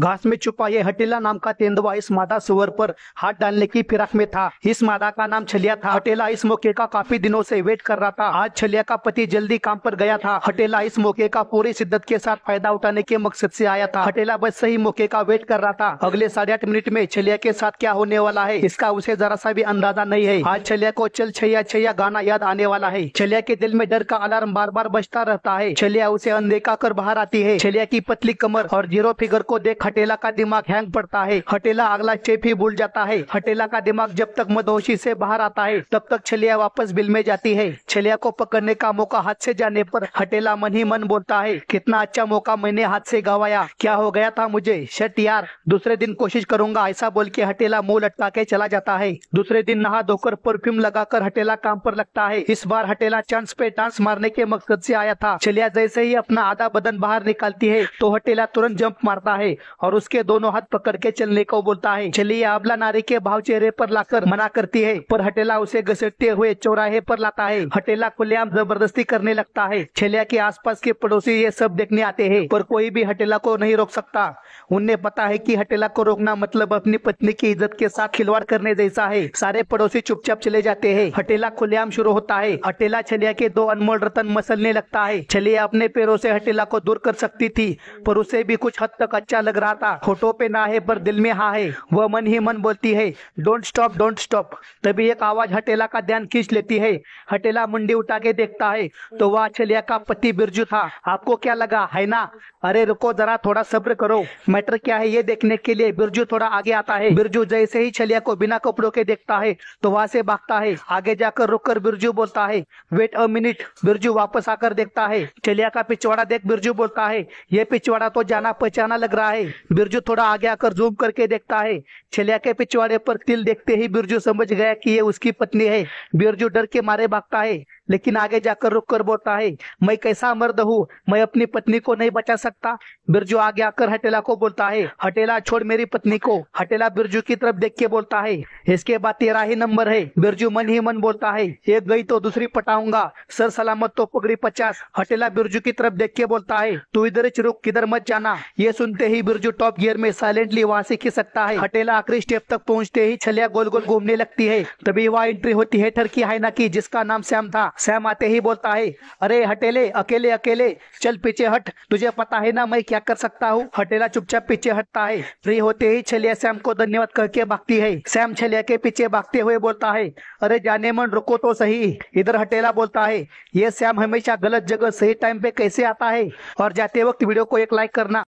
घास में छुपा यह हटेला नाम का तेंदुआ इस मादा सुअर पर हाथ डालने की फिराक में था इस मादा का नाम छलिया था हटेला इस मौके का काफी दिनों से वेट कर रहा था आज छलिया का पति जल्दी काम पर गया था हटेला इस मौके का पूरी शिद्दत के साथ फायदा उठाने के मकसद से आया था हटेला बस सही मौके का वेट कर रहा था अगले साढ़े आठ मिनट में छलिया के साथ क्या होने वाला है इसका उसे जरा सा भी अंदाजा नहीं है आज छलिया को चल छैया छैया गाना याद आने वाला है छलिया के दिल में डर का अलार्म बार बार बजता रहता है छलिया उसे अनदेखा कर बाहर आती है छलिया की पतली कमर और जीरो फिगर को देख हटेला का दिमाग हैंग पड़ता है हटेला अगला चेप ही भूल जाता है हटेला का दिमाग जब तक मदहोशी से बाहर आता है तब तक छलिया वापस बिल में जाती है छलिया को पकड़ने का मौका हाथ से जाने पर हटेला मन ही मन बोलता है कितना अच्छा मौका मैंने हाथ से गवाया क्या हो गया था मुझे शट यार दूसरे दिन कोशिश करूंगा ऐसा बोल के हटेला मुँह लटका के चला जाता है दूसरे दिन नहा धोकर परफ्यूम लगाकर हटेला काम पर लगता है इस बार हटेला चांस पे डांस मारने के मकसद से आया था छलिया जैसे ही अपना आधा बदन बाहर निकालती है तो हटेला तुरंत जंप मारता है और उसके दोनों हाथ पकड़ के चलने को बोलता है चलिए आबला नारे के भाव चेहरे पर लाकर मना करती है पर हटेला उसे घसटते हुए चौराहे पर लाता है हटेला खुलेआम जबरदस्ती करने लगता है छेलिया के आसपास के पड़ोसी ये सब देखने आते है पर कोई भी हटेला को नहीं रोक सकता उन्हें पता है की हटेला को रोकना मतलब अपनी पत्नी की इज्जत के साथ खिलवाड़ करने जैसा है सारे पड़ोसी चुपचाप चले जाते हैं हटेला खुलेआम शुरू होता है हटेला छलिया के दो अनमोल रतन मसलने लगता है छलिया अपने पैरों से हटेला को दूर कर सकती थी पर उसे भी कुछ हद तक अच्छा लग रहा राहता फोटो पे ना है पर दिल में हाँ है वह मन ही मन बोलती है डोंट स्टॉप डोंट स्टॉप तभी एक आवाज हटेला का ध्यान खींच लेती है हटेला मुंडी उठा के देखता है तो वह अचलिया का पति बिरजू था आपको क्या लगा है ना अरे रुको जरा थोड़ा सब्र करो मैटर क्या है ये देखने के लिए बिरजू थोड़ा आगे आता है बिरजू जैसे ही छलिया को बिना कपड़ों के देखता है तो वहां से भागता है आगे जाकर रुक कर बिरजू बोलता है वेट अ मिनट बिरजू वापस आकर देखता है छलिया का पिछवाड़ा देख बिरजू बोलता है ये पिछवाड़ा तो जाना पहचाना लग रहा है बिरजू थोड़ा आगे आकर जूम करके देखता है छलिया के पिछवाड़े पर तिल देखते ही बिरजू समझ गया कि ये उसकी पत्नी है बिरजू डर के मारे भागता है लेकिन आगे जाकर रुक कर बोलता है मैं कैसा मर्द हूँ मैं अपनी पत्नी को नहीं बचा सकता बिरजू आगे आकर हटेला को बोलता है हटेला छोड़ मेरी पत्नी को हटेला बिरजू की तरफ देख के बोलता है इसके बाद तेरा ही नंबर है बिरजू मन ही मन बोलता है एक गई तो दूसरी पटाऊंगा सर सलामत तो पगड़ी पचास हटेला बिरजू की तरफ देख के बोलता है तू इधर रुक किधर मत जाना ये सुनते ही बिरजू टॉप गियर में साइलेंटली वहाँ से खिसकता है हटेला आखिरी स्टेप तक पहुँचते ही छलिया गोल गोल घूमने लगती है तभी वहाँ एंट्री होती है ठरकी हाइना की जिसका नाम श्याम था सैम आते ही बोलता है अरे हटेले अकेले अकेले चल पीछे हट तुझे पता है ना मैं क्या कर सकता हूँ हटेला चुपचाप पीछे हटता है फ्री होते ही छलिया सैम को धन्यवाद करके भागती है सैम छलिया के पीछे भागते हुए बोलता है अरे जाने मन रुको तो सही इधर हटेला बोलता है ये सैम हमेशा गलत जगह सही टाइम पे कैसे आता है और जाते वक्त वीडियो को एक लाइक करना